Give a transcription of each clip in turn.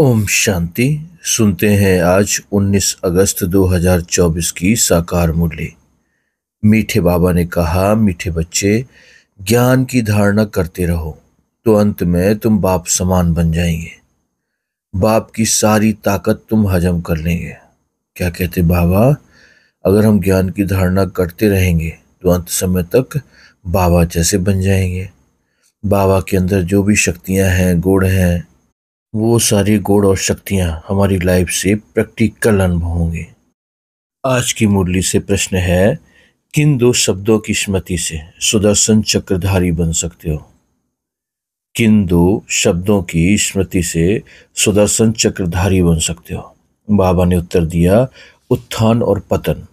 ओम शांति सुनते हैं आज 19 अगस्त 2024 की साकार मूल्य मीठे बाबा ने कहा मीठे बच्चे ज्ञान की धारणा करते रहो तो अंत में तुम बाप समान बन जाएंगे बाप की सारी ताकत तुम हजम कर लेंगे क्या कहते बाबा अगर हम ज्ञान की धारणा करते रहेंगे तो अंत समय तक बाबा जैसे बन जाएंगे बाबा के अंदर जो भी शक्तियां हैं गुण हैं वो सारे गुण और शक्तियाँ हमारी लाइफ से प्रैक्टिकल अनुभव होंगे आज की मुरली से प्रश्न है किन दो शब्दों की स्मृति से सुदर्शन चक्रधारी बन सकते हो किन दो शब्दों की स्मृति से सुदर्शन चक्रधारी बन सकते हो बाबा ने उत्तर दिया उत्थान और पतन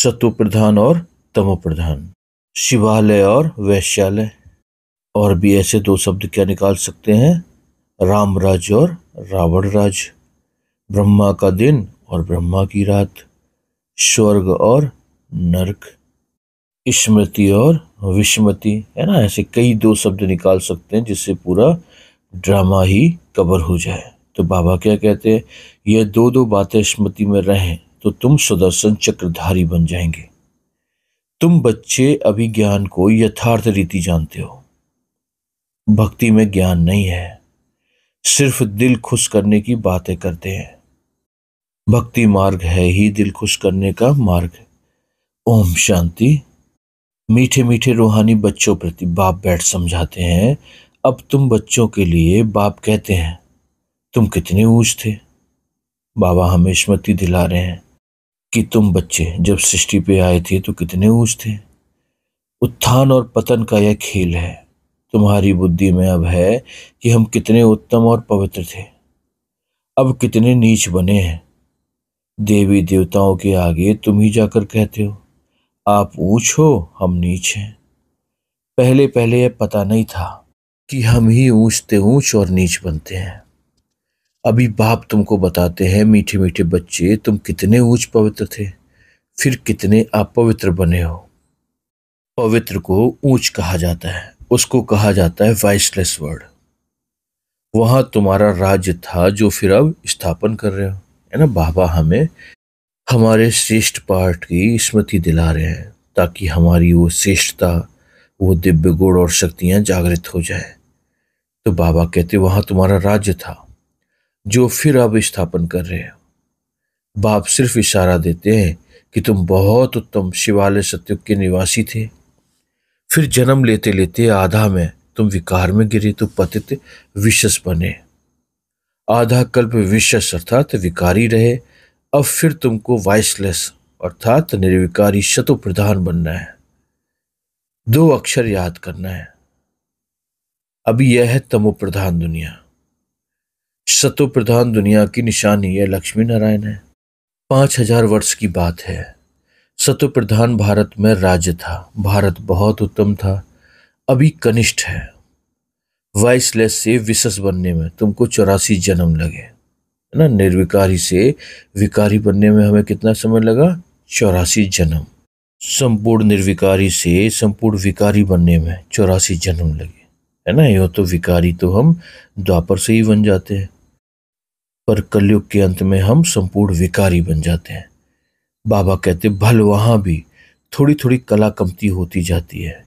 सत्व प्रधान और तमो प्रधान शिवालय और वैश्यालय और भी ऐसे दो शब्द क्या निकाल सकते हैं राम राज्य और रावण राज ब्रह्मा का दिन और ब्रह्मा की रात स्वर्ग और नरक स्मृति और विस्मृति है ना ऐसे कई दो शब्द निकाल सकते हैं जिससे पूरा ड्रामा ही कवर हो जाए तो बाबा क्या कहते हैं यह दो दो बातें स्मृति में रहें तो तुम सुदर्शन चक्रधारी बन जाएंगे तुम बच्चे अभिज्ञान को यथार्थ रीति जानते हो भक्ति में ज्ञान नहीं है सिर्फ दिल खुश करने की बातें करते हैं भक्ति मार्ग है ही दिल खुश करने का मार्ग ओम शांति मीठे मीठे रूहानी बच्चों प्रति बाप बैठ समझाते हैं अब तुम बच्चों के लिए बाप कहते हैं तुम कितने ऊंच थे बाबा हमें स्मृति दिला रहे हैं कि तुम बच्चे जब सृष्टि पे आए थे तो कितने ऊंच थे उत्थान और पतन का यह खेल है तुम्हारी बुद्धि में अब है कि हम कितने उत्तम और पवित्र थे अब कितने नीच बने हैं देवी देवताओं के आगे तुम ही जाकर कहते हो आप ऊंच हो हम नीच हैं पहले पहले यह पता नहीं था कि हम ही ऊंचते ऊँच और नीच बनते हैं अभी बाप तुमको बताते हैं मीठे मीठे बच्चे तुम कितने ऊंच पवित्र थे फिर कितने अपवित्र बने हो पवित्र को ऊंच कहा जाता है उसको कहा जाता है वाइसलेस वर्ड वहाँ तुम्हारा राज्य था जो फिर अब स्थापन कर रहे हो है ना बाबा हमें हमारे श्रेष्ठ पाठ की स्मृति दिला रहे हैं ताकि हमारी वो श्रेष्ठता वो दिव्य गुण और शक्तियाँ जागृत हो जाए तो बाबा कहते वहाँ तुम्हारा राज्य था जो फिर अब स्थापन कर रहे हो बाप सिर्फ इशारा देते हैं कि तुम बहुत उत्तम शिवालय सत्युग के निवासी थे फिर जन्म लेते लेते आधा में तुम विकार में गिरे तो पतित विशस बने आधा कल्प विशस अर्थात विकारी रहे अब फिर तुमको वॉइसलेस अर्थात निर्विकारी शतु प्रधान बनना है दो अक्षर याद करना है अभी यह है तमो प्रधान दुनिया शतो प्रधान दुनिया की निशानी यह लक्ष्मी नारायण है पांच हजार वर्ष की बात है सत्व प्रधान भारत में राज्य था भारत बहुत उत्तम था अभी कनिष्ठ है वाइसलेस से विशस बनने में तुमको चौरासी जन्म लगे है ना निर्विकारी से विकारी बनने में हमें कितना समय लगा चौरासी जन्म संपूर्ण निर्विकारी से संपूर्ण विकारी बनने में चौरासी जन्म लगे है ना यो तो विकारी तो हम द्वापर से ही बन जाते हैं पर कलयुग के अंत में हम संपूर्ण विकारी बन जाते हैं बाबा कहते भल वहां भी थोड़ी थोड़ी कला कमती होती जाती है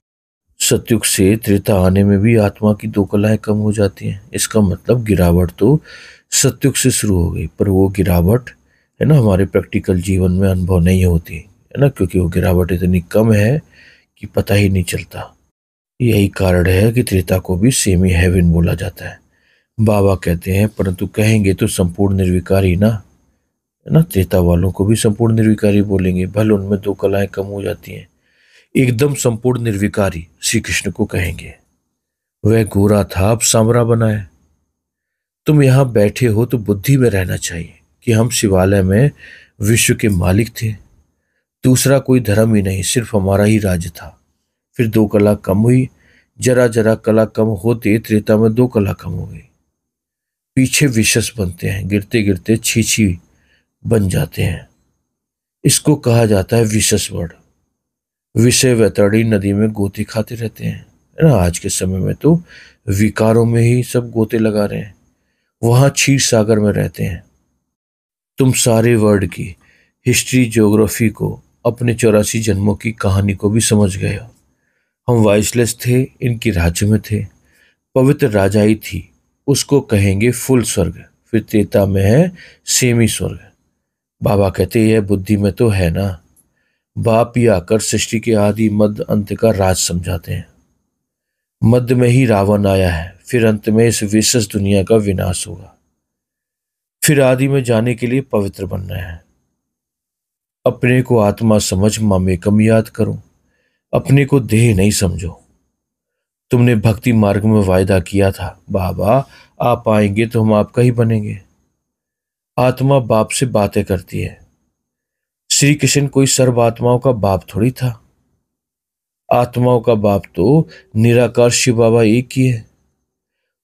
सत्युग से त्रेता आने में भी आत्मा की दो कलाएं कम हो जाती हैं इसका मतलब गिरावट तो सत्युग से शुरू हो गई पर वो गिरावट है ना हमारे प्रैक्टिकल जीवन में अनुभव नहीं होती है ना क्योंकि वो गिरावट इतनी कम है कि पता ही नहीं चलता यही कारण है कि त्रेता को भी सेमी हैविन बोला जाता है बाबा कहते हैं परंतु कहेंगे तो संपूर्ण निर्विकार ही ना है ना त्रेता वालों को भी संपूर्ण निर्विकारी बोलेंगे भले उनमें दो कलाएं कम हो जाती हैं एकदम संपूर्ण निर्विकारी श्री कृष्ण को कहेंगे वह गोरा था अब सामरा बना है तुम यहाँ बैठे हो तो बुद्धि में रहना चाहिए कि हम शिवालय में विश्व के मालिक थे दूसरा कोई धर्म ही नहीं सिर्फ हमारा ही राज्य था फिर दो कला कम हुई जरा जरा कला कम होते त्रेता में दो कला कम हो गई पीछे विशेष बनते हैं गिरते गिरते छीछी बन जाते हैं इसको कहा जाता है विशेष वर्ड विषय वैतरणी नदी में गोते खाते रहते हैं है ना आज के समय में तो विकारों में ही सब गोते लगा रहे हैं वहाँ क्षीर सागर में रहते हैं तुम सारे वर्ल्ड की हिस्ट्री ज्योग्राफी को अपने चौरासी जन्मों की कहानी को भी समझ गए हम वॉइसलेस थे इनकी राज्य में थे पवित्र राजाई थी उसको कहेंगे फुल स्वर्ग फिर तेता में है सेमी स्वर्ग बाबा कहते यह बुद्धि में तो है ना बाप ही आकर सृष्टि के आदि मध्य अंत का राज समझाते हैं मध्य में ही रावण आया है फिर अंत में इस विशेष दुनिया का विनाश होगा फिर आदि में जाने के लिए पवित्र बनना है अपने को आत्मा समझ मामे कम याद करो अपने को देह नहीं समझो तुमने भक्ति मार्ग में वायदा किया था बाबा आप आएंगे तो हम आपका ही बनेंगे आत्मा बाप से बातें करती है श्री कृष्ण कोई सर्व आत्माओं का बाप थोड़ी था आत्माओं का बाप तो निराकार शिव बाबा एक ही है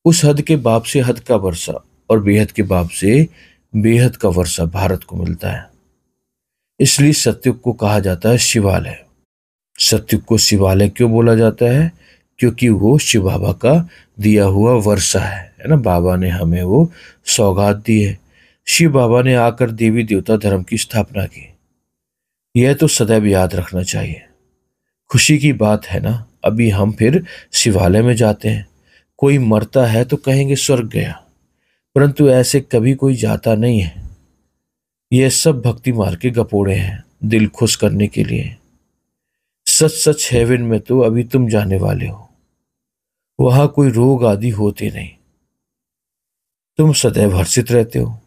उस हद के बाप से हद का वर्षा और बेहद के बाप से बेहद का वर्षा भारत को मिलता है इसलिए सत्युग को कहा जाता है शिवालय सत्युग को शिवालय क्यों बोला जाता है क्योंकि वो शिव बाबा का दिया हुआ वर्षा है है ना बाबा ने हमें वो सौगात दी है शिव बाबा ने आकर देवी देवता धर्म की स्थापना की यह तो सदैव याद रखना चाहिए खुशी की बात है ना अभी हम फिर शिवालय में जाते हैं कोई मरता है तो कहेंगे स्वर्ग गया परंतु ऐसे कभी कोई जाता नहीं है यह सब भक्ति मार्ग के गपोड़े हैं दिल खुश करने के लिए सच सच हेवन में तो अभी तुम जाने वाले हो वहां कोई रोग आदि होते नहीं तुम सदैव हर्षित रहते हो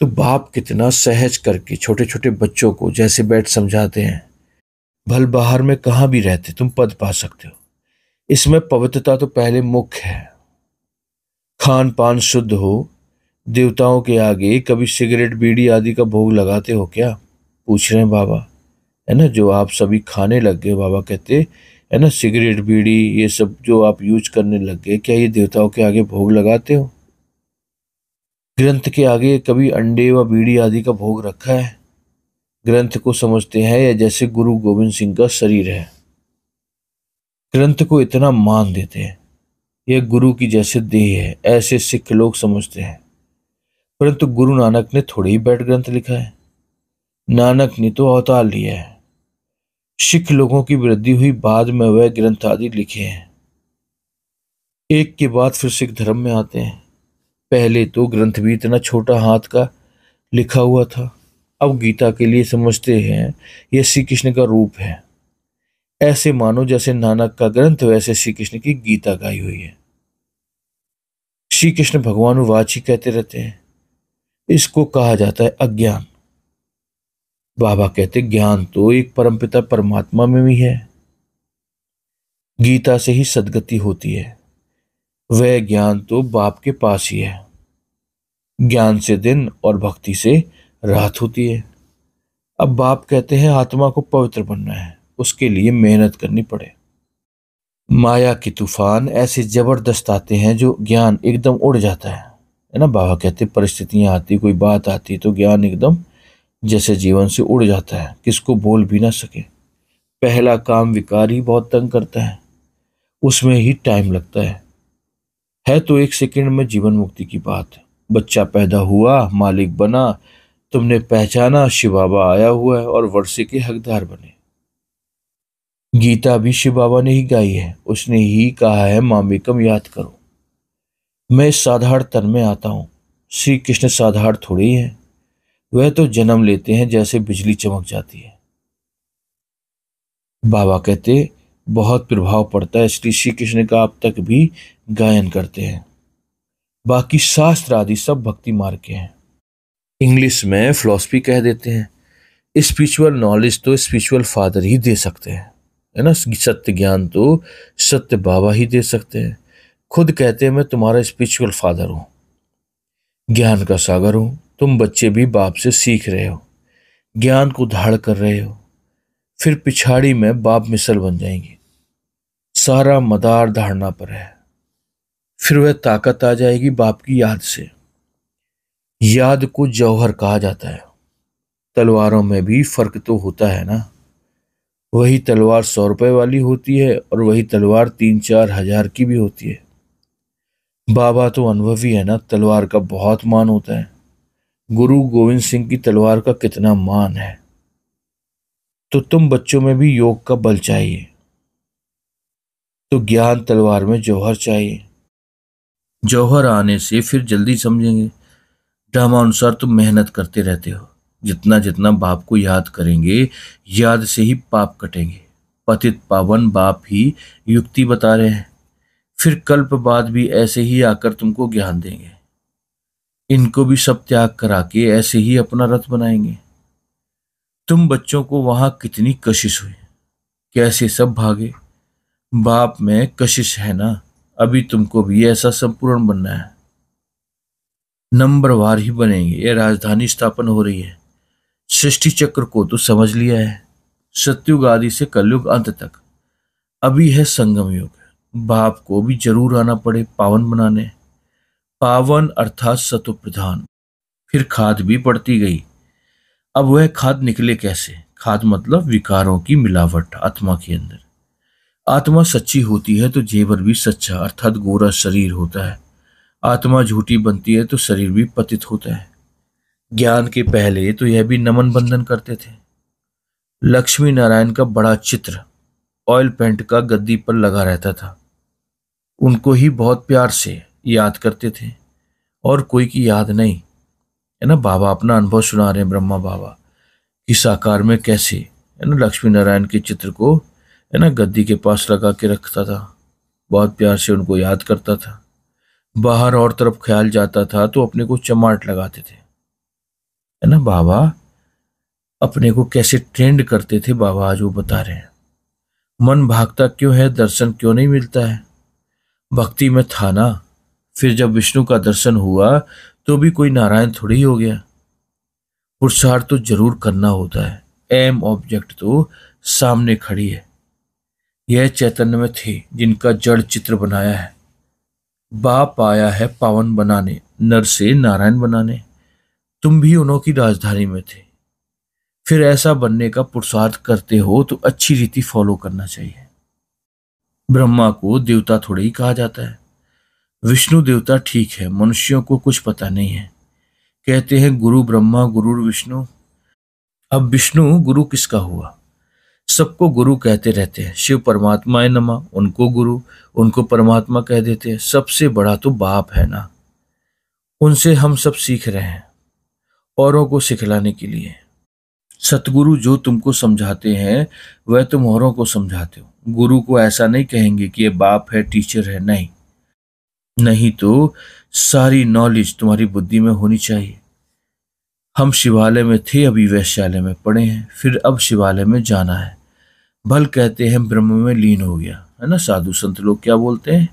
तो बाप कितना सहज करके छोटे छोटे बच्चों को जैसे बैठ समझाते हैं भल बाहर में कहाँ भी रहते तुम पद पा सकते हो इसमें पवित्रता तो पहले मुख्य है खान पान शुद्ध हो देवताओं के आगे कभी सिगरेट बीड़ी आदि का भोग लगाते हो क्या पूछ रहे हैं बाबा है ना जो आप सभी खाने लग गए बाबा कहते है ना सिगरेट बीड़ी ये सब जो आप यूज करने लग गए क्या ये देवताओं के आगे भोग लगाते हो ग्रंथ के आगे कभी अंडे व बीड़ी आदि का भोग रखा है ग्रंथ को समझते हैं या जैसे गुरु गोविंद सिंह का शरीर है ग्रंथ को इतना मान देते हैं यह गुरु की जैसे देह है ऐसे सिख लोग समझते हैं परंतु गुरु नानक ने थोड़े ही बैठ ग्रंथ लिखा है नानक ने तो अवतार लिया है सिख लोगों की वृद्धि हुई बाद में वह ग्रंथ आदि लिखे हैं एक के बाद फिर सिख धर्म में आते हैं पहले तो ग्रंथ भी इतना छोटा हाथ का लिखा हुआ था अब गीता के लिए समझते हैं यह श्री कृष्ण का रूप है ऐसे मानो जैसे नानक का ग्रंथ वैसे श्री कृष्ण की गीता गाई हुई है श्री कृष्ण भगवान वाच ही कहते रहते हैं इसको कहा जाता है अज्ञान बाबा कहते ज्ञान तो एक परमपिता परमात्मा में भी है गीता से ही सदगति होती है वह ज्ञान तो बाप के पास ही है ज्ञान से दिन और भक्ति से रात होती है अब बाप कहते हैं आत्मा को पवित्र बनना है उसके लिए मेहनत करनी पड़े माया के तूफान ऐसे जबरदस्त आते हैं जो ज्ञान एकदम उड़ जाता है है ना बाबा कहते परिस्थितियाँ आती कोई बात आती तो ज्ञान एकदम जैसे जीवन से उड़ जाता है किसको बोल भी ना सके पहला काम विकार ही बहुत तंग करता है उसमें ही टाइम लगता है है तो एक सेकंड में जीवन मुक्ति की बात बच्चा पैदा हुआ मालिक बना तुमने पहचाना शिव बाबा आया हुआ है और वर्षे के हकदार बने गीता भी शिव बाबा ने ही गाई है उसने ही कहा है मामिकम याद करो मैं साधारण तन में आता हूँ श्री कृष्ण साधारण थोड़े ही हैं वह तो जन्म लेते हैं जैसे बिजली चमक जाती है बाबा कहते बहुत प्रभाव पड़ता है इसलिए श्री कृष्ण का अब तक भी गायन करते हैं बाकी शास्त्र आदि सब भक्ति मार्ग के हैं इंग्लिश में फिलोसफी कह देते हैं स्पिरिचुअल नॉलेज तो स्पिरिचुअल फादर ही दे सकते हैं है ना सत्य ज्ञान तो सत्य बाबा ही दे सकते हैं खुद कहते हैं मैं तुम्हारा स्पिरिचुअल फादर हूँ ज्ञान का सागर हूँ तुम बच्चे भी बाप से सीख रहे हो ज्ञान को धाड़ कर रहे हो फिर पिछाड़ी में बाप मिसल बन जाएंगे सारा मदार धारणा पर है फिर वह ताकत आ जाएगी बाप की याद से याद को जौहर कहा जाता है तलवारों में भी फर्क तो होता है ना वही तलवार सौ रुपए वाली होती है और वही तलवार तीन चार हजार की भी होती है बाबा तो अनुभवी है ना तलवार का बहुत मान होता है गुरु गोविंद सिंह की तलवार का कितना मान है तो तुम बच्चों में भी योग का बल चाहिए तो ज्ञान तलवार में जौहर चाहिए जौहर आने से फिर जल्दी समझेंगे ड्रामा अनुसार तुम मेहनत करते रहते हो जितना जितना बाप को याद करेंगे याद से ही पाप कटेंगे पतित पावन बाप ही युक्ति बता रहे हैं फिर कल्प बाद भी ऐसे ही आकर तुमको ज्ञान देंगे इनको भी सब त्याग करा के ऐसे ही अपना रथ बनाएंगे तुम बच्चों को वहां कितनी कशिश हुई कैसे सब भागे बाप में कशिश है ना अभी तुमको भी ऐसा संपूर्ण बनना है नंबरवार ही बनेंगे ये राजधानी स्थापन हो रही है सृष्टि चक्र को तो समझ लिया है सत्युग आदि से कलयुग अंत तक अभी है संगम युग बाप को भी जरूर आना पड़े पावन बनाने पावन अर्थात सतु प्रधान फिर खाद भी पड़ती गई अब वह खाद निकले कैसे खाद मतलब विकारों की मिलावट आत्मा के अंदर आत्मा सच्ची होती है तो जेवर भी सच्चा अर्थात गोरा शरीर होता है आत्मा झूठी बनती है तो शरीर भी पतित होता है ज्ञान के पहले तो यह भी नमन बंधन करते थे लक्ष्मी नारायण का बड़ा चित्र ऑयल पेंट का गद्दी पर लगा रहता था उनको ही बहुत प्यार से याद करते थे और कोई की याद नहीं है ना बाबा अपना अनुभव सुना रहे हैं ब्रह्मा बाबा कि साकार में कैसे है ना लक्ष्मी नारायण के चित्र को है ना गद्दी के पास लगा के रखता था बहुत प्यार से उनको याद करता था बाहर और तरफ ख्याल जाता था तो अपने को चमाट लगाते थे है ना बाबा अपने को कैसे ट्रेंड करते थे बाबा आज वो बता रहे हैं मन भागता क्यों है दर्शन क्यों नहीं मिलता है भक्ति में था ना फिर जब विष्णु का दर्शन हुआ तो भी कोई नारायण थोड़ी हो गया पुरुषार्थ तो जरूर करना होता है एम ऑब्जेक्ट तो सामने खड़ी है यह चैतन्य में थे जिनका जड़ चित्र बनाया है बाप आया है पावन बनाने नर से नारायण बनाने तुम भी उन्हों की राजधानी में थे फिर ऐसा बनने का पुरुषार्थ करते हो तो अच्छी रीति फॉलो करना चाहिए ब्रह्मा को देवता थोड़े ही कहा जाता है विष्णु देवता ठीक है मनुष्यों को कुछ पता नहीं है कहते हैं गुरु ब्रह्मा गुरु विष्णु अब विष्णु गुरु किसका हुआ सबको गुरु कहते रहते हैं शिव परमात्मा है नमा उनको गुरु उनको परमात्मा कह देते हैं सबसे बड़ा तो बाप है ना उनसे हम सब सीख रहे हैं औरों को सिखलाने के लिए सतगुरु जो तुमको समझाते हैं वह तुम औरों को समझाते हो गुरु को ऐसा नहीं कहेंगे कि ये बाप है टीचर है नहीं नहीं तो सारी नॉलेज तुम्हारी बुद्धि में होनी चाहिए हम शिवालय में थे अभी वैश्यालय में पढ़े हैं फिर अब शिवालय में जाना है भल कहते हैं ब्रह्म में लीन हो गया है ना साधु संत लोग क्या बोलते हैं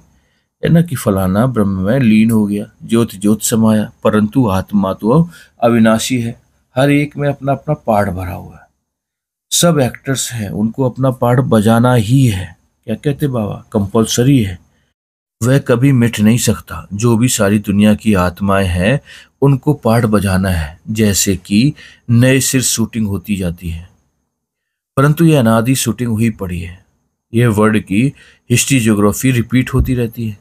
है ना कि फलाना ब्रह्म में लीन हो गया ज्योत ज्योत समाया परंतु आत्मा तो अविनाशी है हर एक में अपना अपना पार्ट भरा हुआ है सब एक्टर्स हैं उनको अपना पार्ट बजाना ही है क्या कहते बाबा कंपलसरी है वह कभी मिट नहीं सकता जो भी सारी दुनिया की आत्माएं हैं उनको पार्ट बजाना है जैसे कि नए सिर शूटिंग होती जाती है परंतु यह अनादि शूटिंग हुई पड़ी है यह वर्ल्ड की हिस्ट्री ज्योग्राफी रिपीट होती रहती है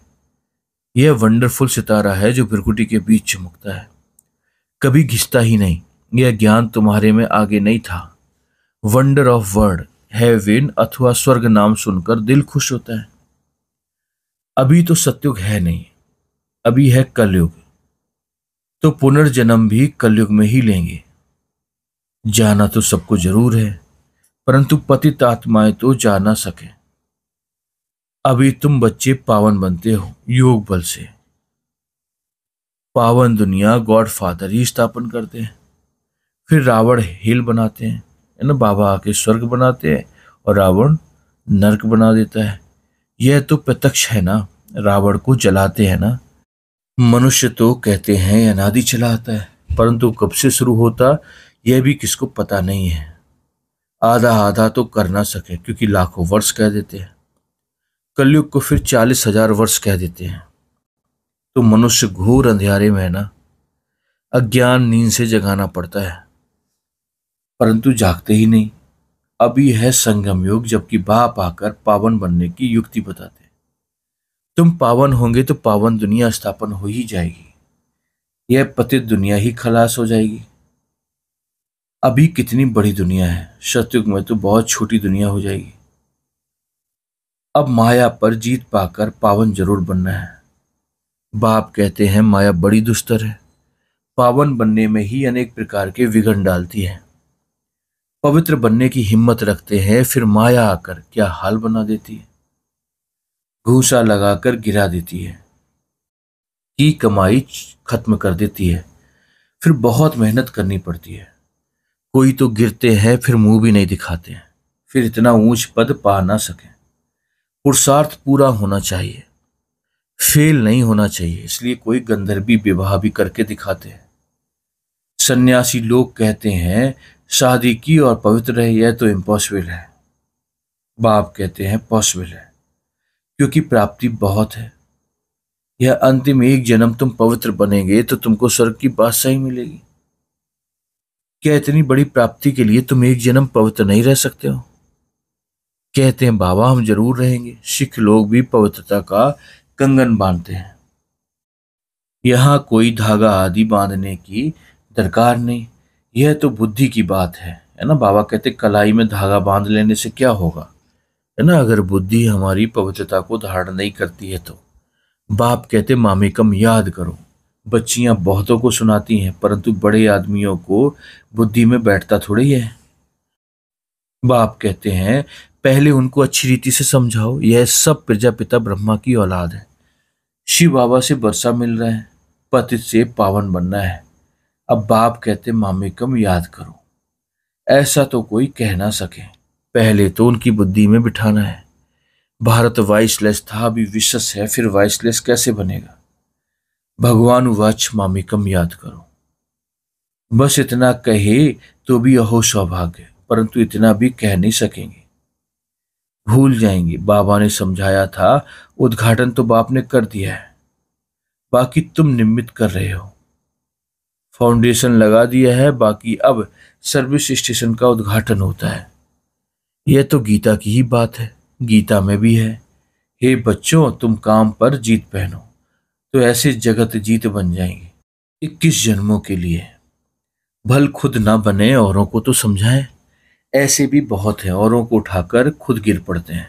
यह वंडरफुल सितारा है जो भ्रकुटी के बीच चमकता है कभी घिसता ही नहीं यह ज्ञान तुम्हारे में आगे नहीं था वंडर ऑफ वर्ल्ड हैविन अथवा स्वर्ग नाम सुनकर दिल खुश होता है अभी तो सत्युग है नहीं अभी है कलयुग तो पुनर्जन्म भी कलयुग में ही लेंगे जाना तो सबको जरूर है परंतु पतित आत्माएं तो जा ना सके अभी तुम बच्चे पावन बनते हो योग बल से पावन दुनिया गॉड फादर ही स्थापन करते हैं फिर रावण हिल बनाते हैं है ना बाबा आके स्वर्ग बनाते हैं और रावण नरक बना देता है यह तो प्रत्यक्ष है ना रावण को जलाते हैं ना मनुष्य तो कहते हैं अनादि चलाता है परंतु कब से शुरू होता यह भी किसको पता नहीं है आधा आधा तो कर ना सके क्योंकि लाखों वर्ष कह देते हैं कलयुग को फिर चालीस हजार वर्ष कह देते हैं तो मनुष्य घोर अंधेरे में ना अज्ञान नींद से जगाना पड़ता है परंतु जागते ही नहीं अभी है संगम योग जबकि बाप आकर पावन बनने की युक्ति बताते तुम पावन होंगे तो पावन दुनिया स्थापन हो ही जाएगी यह पतित दुनिया ही खलास हो जाएगी अभी कितनी बड़ी दुनिया है सतयुग में तो बहुत छोटी दुनिया हो जाएगी अब माया पर जीत पाकर पावन जरूर बनना है बाप कहते हैं माया बड़ी दुस्तर है पावन बनने में ही अनेक प्रकार के विघन डालती है पवित्र बनने की हिम्मत रखते हैं फिर माया आकर क्या हाल बना देती है घूसा लगाकर गिरा देती है की कमाई खत्म कर देती है फिर बहुत मेहनत करनी पड़ती है कोई तो गिरते हैं फिर मुंह भी नहीं दिखाते हैं फिर इतना ऊंच पद पा ना सकें पुरुषार्थ पूरा होना चाहिए फेल नहीं होना चाहिए इसलिए कोई गंधर्वी विवाह भी करके दिखाते हैं सन्यासी लोग कहते हैं शादी की और पवित्र है यह तो इम्पॉसिबल है बाप कहते हैं पॉसिबल है क्योंकि प्राप्ति बहुत है यह अंतिम एक जन्म तुम पवित्र बनेंगे तो तुमको स्वर्ग की सही मिलेगी क्या इतनी बड़ी प्राप्ति के लिए तुम एक जन्म पवित्र नहीं रह सकते हो कहते हैं बाबा हम जरूर रहेंगे सिख लोग भी पवित्रता का कंगन बांधते हैं यहां कोई धागा आदि बांधने की दरकार नहीं यह तो बुद्धि की बात है है ना बाबा कहते कलाई में धागा बांध लेने से क्या होगा है ना अगर बुद्धि हमारी पवित्रता को धारण नहीं करती है तो बाप कहते मामी कम याद करो बच्चियां बहुतों को सुनाती हैं परंतु बड़े आदमियों को बुद्धि में बैठता थोड़ी है बाप कहते हैं पहले उनको अच्छी रीति से समझाओ यह सब प्रजापिता ब्रह्मा की औलाद है शिव बाबा से वर्षा मिल रहा है पति से पावन बनना है अब बाप कहते मामे कम याद करो ऐसा तो कोई कह ना सके पहले तो उनकी बुद्धि में बिठाना है भारत वाइसलेस था अभी विशस है फिर वाइसलेस कैसे बनेगा भगवान वाच मामिकम याद करो बस इतना कहे तो भी अहो सौभाग्य परंतु इतना भी कह नहीं सकेंगे भूल जाएंगे बाबा ने समझाया था उद्घाटन तो बाप ने कर दिया है बाकी तुम निमित कर रहे हो फाउंडेशन लगा दिया है बाकी अब सर्विस स्टेशन का उद्घाटन होता है यह तो गीता की ही बात है गीता में भी है हे बच्चों तुम काम पर जीत पहनो तो ऐसे जगत जीत बन जाएंगे इक्कीस जन्मों के लिए भल खुद ना बने औरों को तो समझाएं ऐसे भी बहुत हैं औरों को उठाकर खुद गिर पड़ते हैं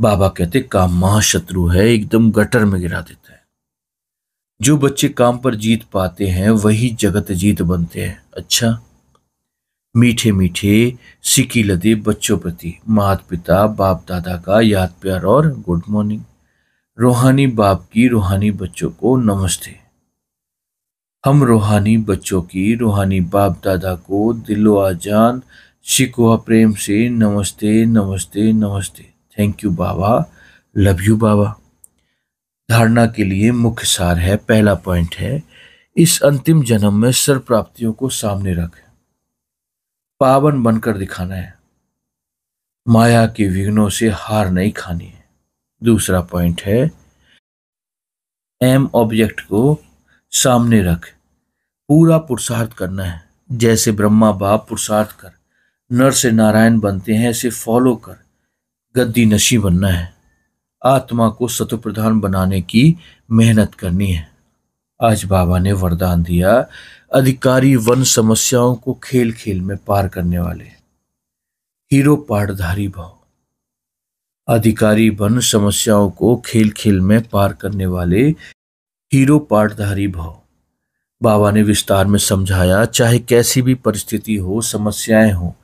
बाबा कहते काम महाशत्रु है एकदम गटर में गिरा देता है जो बच्चे काम पर जीत पाते हैं वही जगत जीत बनते हैं अच्छा मीठे मीठे सिकी लदे बच्चों प्रति मात पिता बाप दादा का याद प्यार और गुड मॉर्निंग रूहानी बाप की रूहानी बच्चों को नमस्ते हम रूहानी बच्चों की रूहानी बाप दादा को दिलो आजान शिकवा प्रेम से नमस्ते नमस्ते नमस्ते थैंक यू बाबा लव यू बाबा धारणा के लिए मुख्य सार है पहला पॉइंट है इस अंतिम जन्म में सर प्राप्तियों को सामने रख पावन बनकर दिखाना है माया के विघ्नों से हार नहीं खानी है दूसरा पॉइंट है एम ऑब्जेक्ट को सामने रख पूरा पुरुषार्थ करना है जैसे ब्रह्मा बाप पुरुषार्थ कर नर से नारायण बनते हैं ऐसे फॉलो कर गद्दी नशी बनना है आत्मा को प्रधान बनाने की मेहनत करनी है आज बाबा ने वरदान दिया अधिकारी वन समस्याओं को खेल खेल में पार करने वाले हीरो पाठधारी भाव अधिकारी बन समस्याओं को खेल खेल में पार करने वाले हीरो पाठधारी भव बाबा ने विस्तार में समझाया चाहे कैसी भी परिस्थिति हो समस्याएं हो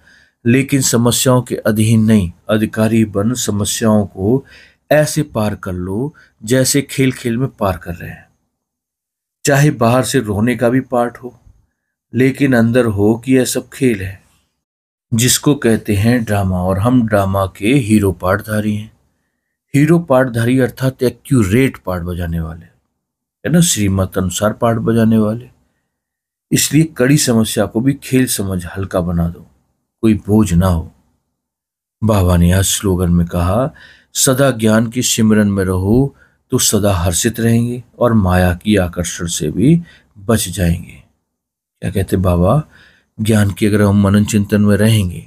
लेकिन समस्याओं के अधीन नहीं अधिकारी बन समस्याओं को ऐसे पार कर लो जैसे खेल खेल में पार कर रहे हैं चाहे बाहर से रोने का भी पार्ट हो लेकिन अंदर हो कि यह सब खेल है जिसको कहते हैं ड्रामा और हम ड्रामा के हीरो पाठधारी हैं हीरो पाठधारी अर्थात एक्यूरेट पाठ बजाने वाले है ना श्रीमत अनुसार पाठ बजाने वाले इसलिए कड़ी समस्या को भी खेल समझ हल्का बना दो कोई बोझ ना हो बाबा ने आज स्लोगन में कहा सदा ज्ञान के सिमरन में रहो तो सदा हर्षित रहेंगे और माया की आकर्षण से भी बच जाएंगे क्या कहते बाबा ज्ञान की अगर हम मनन चिंतन में रहेंगे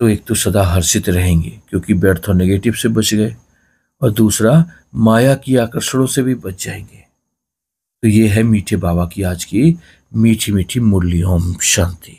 तो एक तो सदा हर्षित रहेंगे क्योंकि व्यर्थ और नेगेटिव से बच गए और दूसरा माया की आकर्षणों से भी बच जाएंगे तो ये है मीठे बाबा की आज की मीठी मीठी ओम शांति